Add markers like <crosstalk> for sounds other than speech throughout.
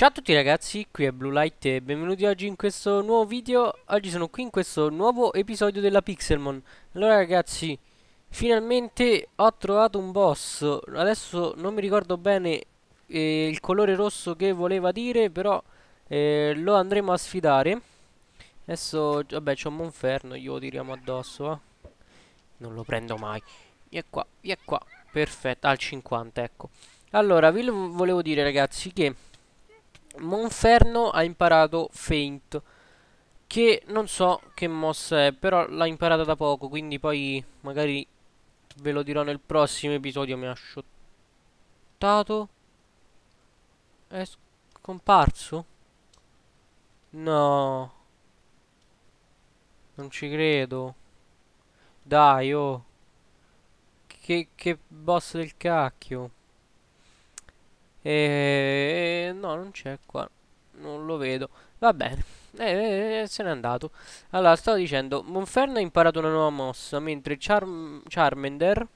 Ciao a tutti ragazzi, qui è Blue Light e benvenuti oggi in questo nuovo video Oggi sono qui in questo nuovo episodio della Pixelmon Allora ragazzi, finalmente ho trovato un boss Adesso non mi ricordo bene eh, il colore rosso che voleva dire Però eh, lo andremo a sfidare Adesso, vabbè c'ho Monferno, glielo tiriamo addosso eh. Non lo prendo mai Via qua, via qua Perfetto, al 50 ecco Allora, vi volevo dire ragazzi che Monferno ha imparato Feint che non so che mossa è, però l'ha imparata da poco, quindi poi magari ve lo dirò nel prossimo episodio, mi ha shottato È scomparso? No. Non ci credo. Dai, oh. Che, che boss del cacchio. E... No, non c'è qua. Non lo vedo. Va bene. Eh, eh, se n'è andato. Allora, stavo dicendo, Monfern ha imparato una nuova mossa, mentre Charm Charmander...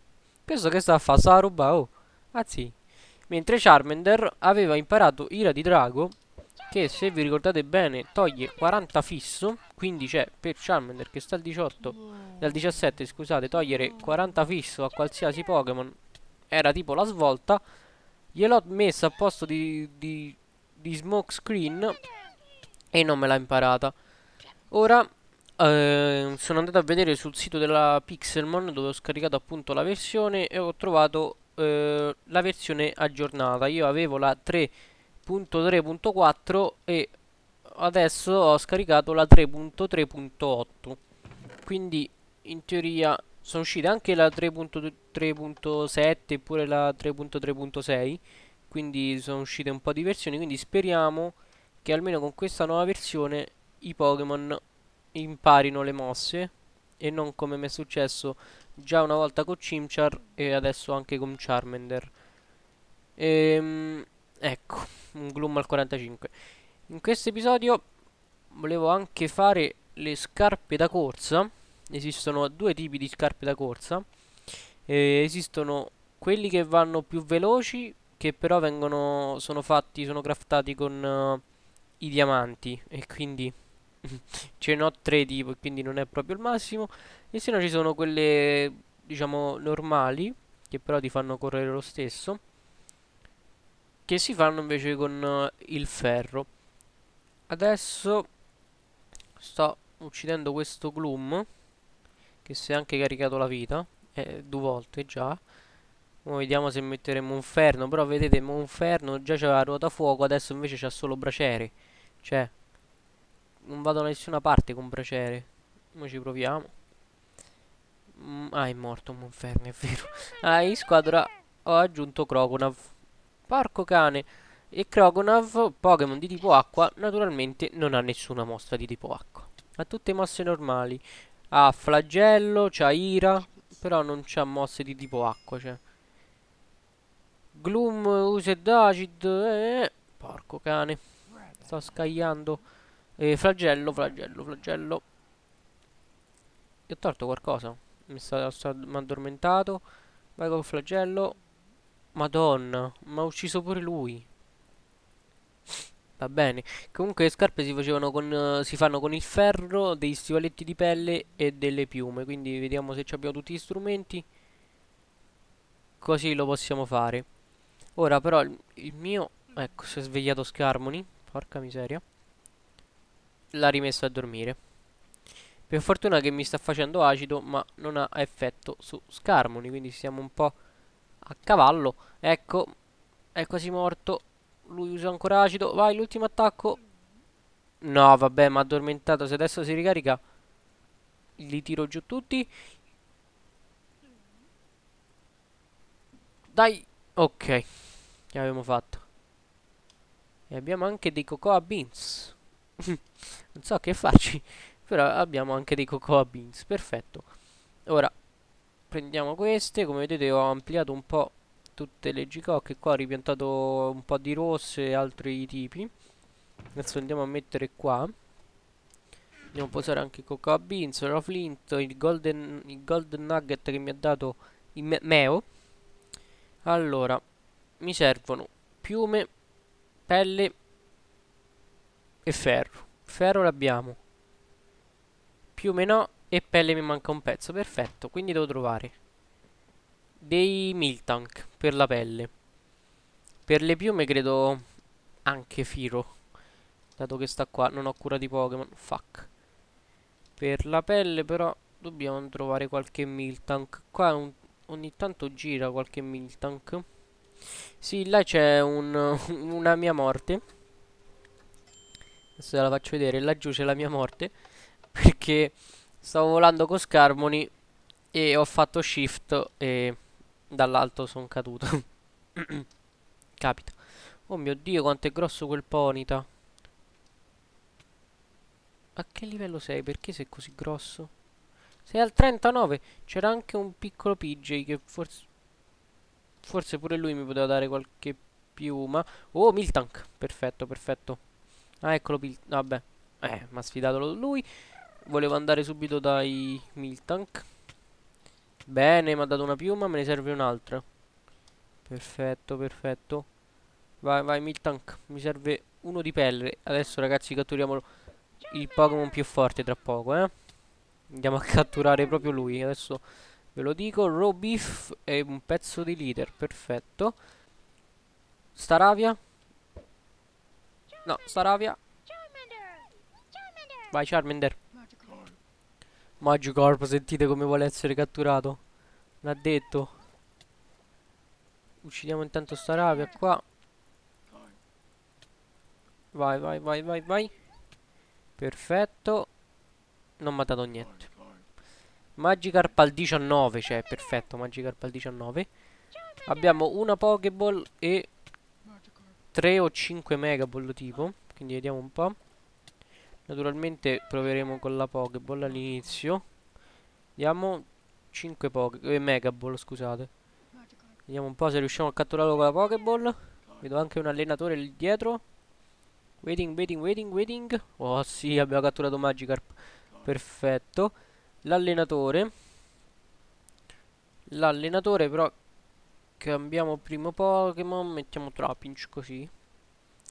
Penso che sta a fare? Sta a rubare, oh. Ah sì. Mentre Charmander aveva imparato Ira di Drago, che se vi ricordate bene toglie 40 fisso, quindi c'è per Charmander che sta al 18, dal 17 scusate, togliere 40 fisso a qualsiasi Pokémon era tipo la svolta, Gliel'ho messa a posto di, di, di smoke screen e non me l'ha imparata. Ora eh, sono andato a vedere sul sito della Pixelmon dove ho scaricato appunto la versione e ho trovato eh, la versione aggiornata. Io avevo la 3.3.4 e adesso ho scaricato la 3.3.8. Quindi in teoria sono uscite anche la 3.3.7 oppure la 3.3.6 quindi sono uscite un po' di versioni quindi speriamo che almeno con questa nuova versione i Pokémon imparino le mosse e non come mi è successo già una volta con Chimchar e adesso anche con Charmander ehm, ecco un Gloom al 45 in questo episodio volevo anche fare le scarpe da corsa esistono due tipi di scarpe da corsa. Eh, esistono quelli che vanno più veloci, che però vengono, sono fatti, sono craftati con uh, i diamanti e quindi <laughs> ce ne ho tre tipo e quindi non è proprio il massimo. E se no ci sono quelle, diciamo, normali, che però ti fanno correre lo stesso, che si fanno invece con uh, il ferro. Adesso sto uccidendo questo Gloom che si è anche caricato la vita eh, due volte già Ora vediamo se metteremo un ferno però vedete un ferno già c'era la ruota fuoco adesso invece c'ha solo braciere cioè non vado da nessuna parte con braciere noi ci proviamo mm, ah è morto un ferno è vero <laughs> ah in squadra ho aggiunto Croconav porco cane e Croconav Pokémon di tipo acqua naturalmente non ha nessuna mostra di tipo acqua ha tutte mosse normali ha flagello, c'ha ira, però non c'ha mosse di tipo acqua, cioè. Gloom, Used Acid, eh, eh, porco cane. Sto scagliando. Eh, flagello, flagello, flagello. Ti ho tolto qualcosa? Mi sta, sta addormentato. Vai col flagello. Madonna, ma ha ucciso pure lui. Va bene. Comunque le scarpe si, con, si fanno con il ferro, dei stivaletti di pelle e delle piume. Quindi vediamo se abbiamo tutti gli strumenti. Così lo possiamo fare. Ora però il mio... Ecco, si è svegliato Scarmoni. Porca miseria. L'ha rimesso a dormire. Per fortuna che mi sta facendo acido, ma non ha effetto su Scarmoni. Quindi siamo un po' a cavallo. Ecco, è quasi morto. Lui usa ancora acido. Vai, l'ultimo attacco. No, vabbè, ma addormentato. Se adesso si ricarica, li tiro giù tutti. Dai. Ok. Che abbiamo fatto. E abbiamo anche dei cocoa beans. <laughs> non so che farci. Però abbiamo anche dei cocoa beans. Perfetto. Ora, prendiamo queste. Come vedete ho ampliato un po' tutte le gicocche qua ho ripiantato un po' di rosse e altri tipi adesso andiamo a mettere qua andiamo a posare anche Cocoa Beans, la Flint, il golden, il golden Nugget che mi ha dato me Meo allora mi servono piume, pelle e ferro ferro l'abbiamo piume no e pelle mi manca un pezzo perfetto quindi devo trovare dei Miltank per la pelle. Per le piume credo anche Firo. Dato che sta qua, non ho cura di Pokémon. Fuck. Per la pelle però dobbiamo trovare qualche Miltank. Qua un, ogni tanto gira qualche Miltank. Sì, là c'è un, <laughs> una mia morte. Adesso la faccio vedere. Laggiù c'è la mia morte. Perché stavo volando con Scarmony e ho fatto shift e dall'alto sono caduto. <coughs> Capita. Oh mio dio, quanto è grosso quel ponita. A che livello sei? Perché sei così grosso? Sei al 39. C'era anche un piccolo PJ che forse... Forse pure lui mi poteva dare qualche piuma. Oh, Miltank. Perfetto, perfetto. Ah, eccolo Vabbè. Eh, mi ha sfidato lui. Volevo andare subito dai Miltank. Bene, mi ha dato una piuma, me ne serve un'altra. Perfetto, perfetto. Vai, vai, Miltank. Mi serve uno di pelle. Adesso, ragazzi, catturiamo il Pokémon più forte tra poco, eh. Andiamo a catturare proprio lui. Adesso ve lo dico. Raw è un pezzo di leader. Perfetto. Staravia. No, Staravia. Vai, Charmander. Magikorp, sentite come vuole essere catturato. L'ha detto. Uccidiamo intanto sta rabbia qua. Vai, vai, vai, vai, vai. Perfetto. Non mi ha dato niente. Magikarp al 19, cioè, perfetto, Magikarp al 19. Abbiamo una Pokéball e 3 o 5 Megaball tipo, quindi vediamo un po'. Naturalmente proveremo con la Pokéball all'inizio. Diamo 5 Poké... Eh, Megaball, scusate. Vediamo un po' se riusciamo a catturarlo con la Pokéball. Vedo anche un allenatore lì dietro. Waiting, waiting, waiting, waiting. Oh sì, abbiamo catturato Magikarp. Perfetto. L'allenatore. L'allenatore però... Cambiamo primo Pokémon, mettiamo Trapinch così.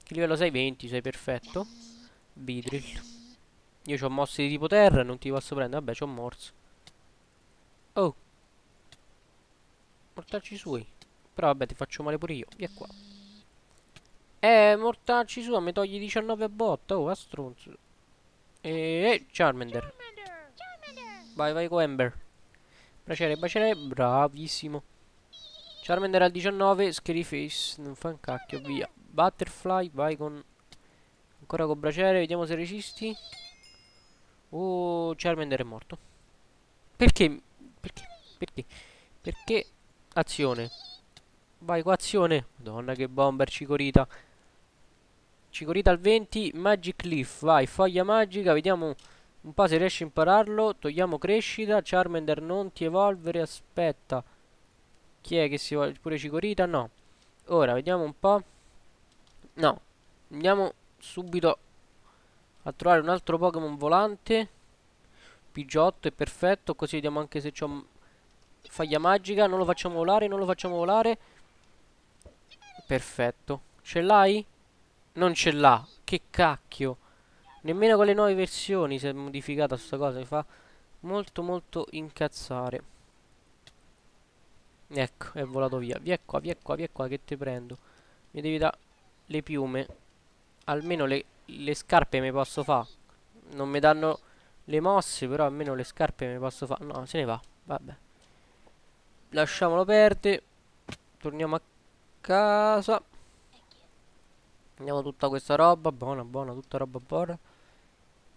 Che livello 620, sei perfetto. Beedrill. Io ho mossi di tipo terra e non ti posso prendere. Vabbè, c'ho morso. Oh. Mortacci sui. Però vabbè, ti faccio male pure io. Via qua. Eh, mortarci sua, mi togli 19 a botta. Oh, a stronzo. E eh, eh, Charmander. Charmander. Vai, vai con Ember. Bracere, bracere. Bravissimo. Charmander al 19, Scary Face, non fa un cacchio, via. Butterfly, vai con Ancora con braciere, vediamo se resisti. Oh, Charmander è morto. Perché? Perché? Perché? Perché? Azione. Vai qua, azione. Madonna che bomber, Cicorita. Cicorita al 20, Magic Leaf, vai, foglia magica, vediamo un po' se riesci a impararlo. Togliamo crescita, Charmander non ti evolvere, aspetta. Chi è che si vuole? Pure Cicorita? No. Ora, vediamo un po'. No. Andiamo subito a trovare un altro Pokémon volante. Pigiotto è perfetto, così vediamo anche se c'è faglia magica. Non lo facciamo volare, non lo facciamo volare. Perfetto. Ce l'hai? Non ce l'ha. Che cacchio. Nemmeno con le nuove versioni si è modificata questa cosa. Mi fa molto molto incazzare. Ecco, è volato via. Via qua, via qua, via qua, che te prendo. Mi devi dare le piume almeno le, le scarpe mi posso fare. Non mi danno le mosse, però almeno le scarpe mi posso fare. No, se ne va, vabbè. Lasciamolo perdere. Torniamo a casa. Prendiamo tutta questa roba, buona, buona, tutta roba buona.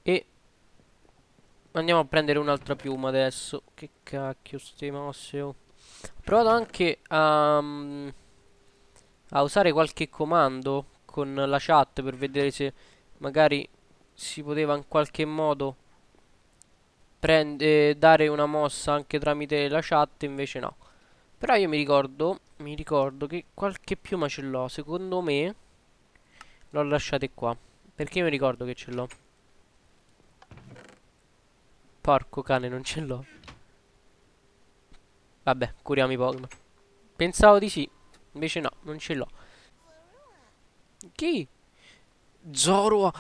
E andiamo a prendere un'altra piuma adesso. Che cacchio, ste mosse. Ho oh. provato anche a, mm, a usare qualche comando con la chat per vedere se magari si poteva in qualche modo prende, eh, dare una mossa anche tramite la chat, invece no. Però io mi ricordo, mi ricordo che qualche piuma ce l'ho, secondo me l'ho lasciata qua, perché mi ricordo che ce l'ho. Porco cane, non ce l'ho. Vabbè, curiamo i Pokémon. Pensavo di sì, invece no, non ce l'ho. Chi? Zoro.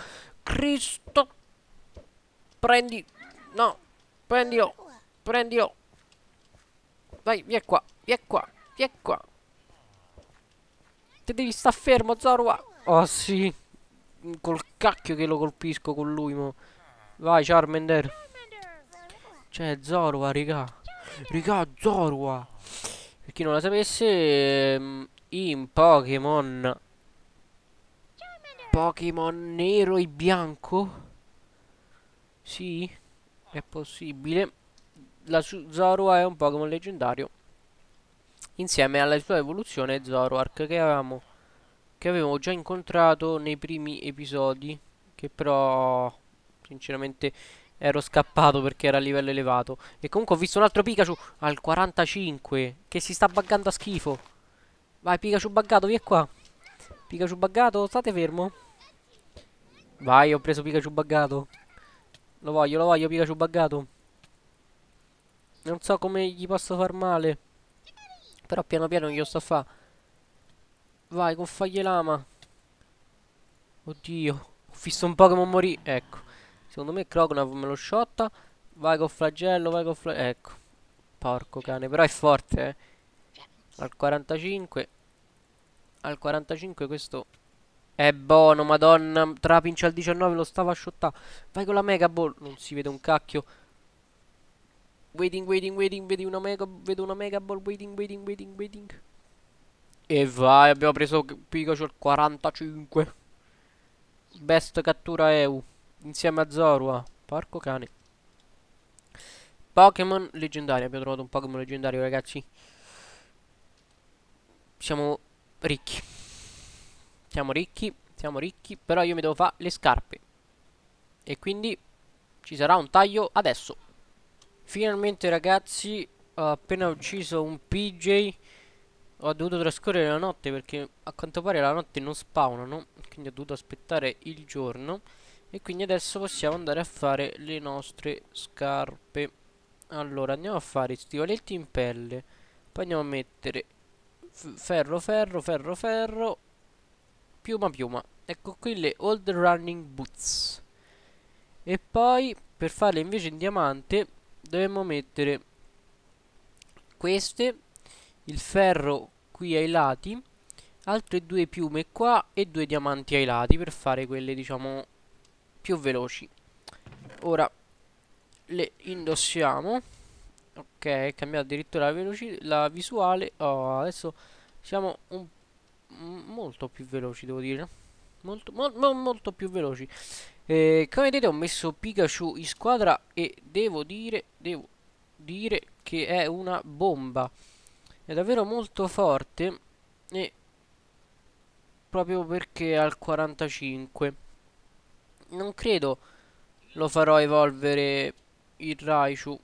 Cristo. Prendi. No. Prendilo. Prendilo. Vai, via qua. Via qua. Via qua. Te devi sta fermo, Zoro. Oh, sì. Col cacchio che lo colpisco con lui, mo. Vai, Charmander. Cioè, Zorua, ah, raga. Raga, Zorua. Ah. Per chi non la sapesse, ehm, in Pokémon Pokémon nero e bianco? Sì, è possibile. La Zoroa è un Pokémon leggendario. Insieme alla sua evoluzione Zoroark che avevamo che avevo già incontrato nei primi episodi che però sinceramente ero scappato perché era a livello elevato e comunque ho visto un altro Pikachu al 45 che si sta buggando a schifo vai Pikachu buggato vieni qua Pikachu buggato state fermo Vai, ho preso Pikachu buggato. Lo voglio, lo voglio, Pikachu buggato. Non so come gli posso far male. Però piano piano glielo sto a fa. Vai, con lama. Oddio. Ho visto un Pokémon morì. Ecco. Secondo me Croconav me lo sciotta. Vai con flagello, vai con flagello. Ecco. Porco cane, però è forte, eh. Al 45. Al 45 questo è eh, buono, madonna. Tra pincia al 19 lo stava asciottando. Vai con la mega ball. Boh, non si vede un cacchio. Waiting, waiting, waiting. Vedi una mega, vedo una mega ball. Boh, waiting, waiting, waiting, waiting. E vai, abbiamo preso Pikachu al 45. Best cattura EU. Insieme a Zorua. Porco cane. Pokémon leggendario. Abbiamo trovato un Pokémon leggendario, ragazzi. Siamo ricchi. Siamo ricchi, siamo ricchi, però io mi devo fare le scarpe. E quindi ci sarà un taglio adesso. Finalmente ragazzi, ho appena ucciso un PJ. Ho dovuto trascorrere la notte perché a quanto pare la notte non spawnano, quindi ho dovuto aspettare il giorno. E quindi adesso possiamo andare a fare le nostre scarpe. Allora, andiamo a fare stivaletti in pelle. Poi andiamo a mettere ferro, ferro, ferro, ferro piuma piuma ecco qui le old running boots e poi per farle invece in diamante dovremmo mettere queste il ferro qui ai lati altre due piume qua e due diamanti ai lati per fare quelle diciamo più veloci ora le indossiamo ok è cambiata addirittura la, la visuale oh, adesso siamo un molto più veloci, devo dire. Molto, mo molto più veloci. Eh, come vedete ho messo Pikachu in squadra e devo dire, devo dire che è una bomba. È davvero molto forte e proprio perché è al 45. Non credo lo farò evolvere il Raichu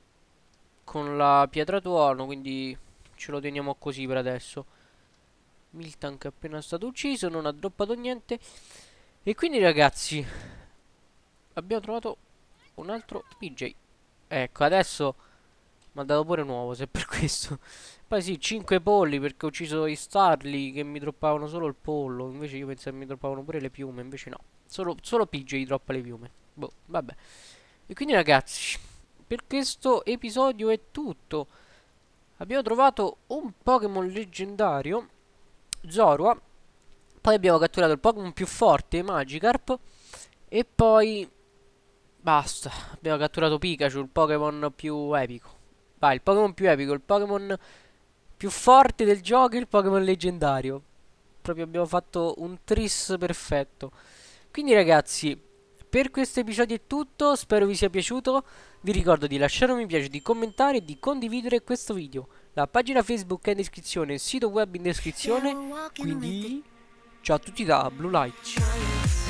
con la pietra tuono, quindi ce lo teniamo così per adesso. Milton che è appena stato ucciso, non ha droppato niente. E quindi ragazzi, abbiamo trovato un altro PJ. Ecco, adesso mi ha dato pure nuovo, se per <laughs> questo. Poi sì, 5 polli perché ho ucciso i Starly che mi droppavano solo il pollo. Invece io pensavo che mi droppavano pure le piume, invece no. Solo, solo PJ droppa le piume. Boh, vabbè. E quindi ragazzi, per questo episodio è tutto. Abbiamo trovato un Pokémon leggendario Zorua. Poi abbiamo catturato il Pokémon più forte, Magikarp. E poi... Basta, abbiamo catturato Pikachu, il Pokémon più epico. Vai, il Pokémon più epico, il Pokémon più forte del gioco il Pokémon leggendario. Proprio abbiamo fatto un tris perfetto. Quindi ragazzi, per questo episodio è tutto, spero vi sia piaciuto, vi ricordo di lasciare un mi piace, di commentare e di condividere questo video. La pagina Facebook è in descrizione, il sito web in descrizione, quindi ciao a tutti da Blue Light.